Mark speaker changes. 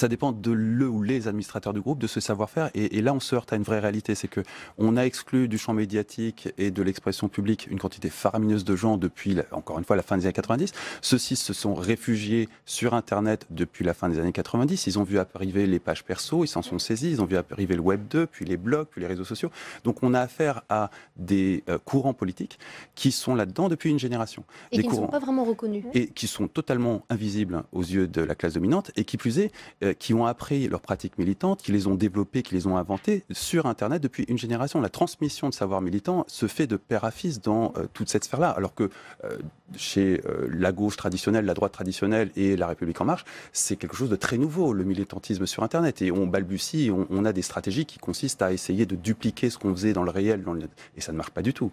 Speaker 1: ça dépend de le ou les administrateurs du groupe, de ce savoir-faire. Et, là, on se heurte à une vraie réalité, c'est que on a exclu du champ médiatique et de l'expression publique une quantité faramineuse de gens depuis, encore une fois, la fin des années 90. Ceux-ci se sont réfugiés sur Internet depuis la fin des années 90. Ils ont vu arriver les pages perso, ils s'en sont saisis, ils ont vu arriver le Web 2, puis les blogs, puis les réseaux sociaux. Donc on a affaire à des euh, courants politiques qui sont là-dedans depuis une génération. Et des qui courants, ne sont pas
Speaker 2: vraiment reconnus. Et
Speaker 1: qui sont totalement invisibles aux yeux de la classe dominante, et qui plus est, euh, euh, qui ont appris leurs pratiques militantes, qui les ont développées, qui les ont inventées sur Internet depuis une génération. La transmission de savoir militant se fait de père à fils dans euh, toute cette sphère-là, alors que euh, chez la gauche traditionnelle, la droite traditionnelle et la République en marche, c'est quelque chose de très nouveau, le militantisme sur Internet. Et on balbutie, on, a des stratégies qui consistent à essayer de dupliquer ce qu'on faisait dans le réel, et ça ne marche pas du tout.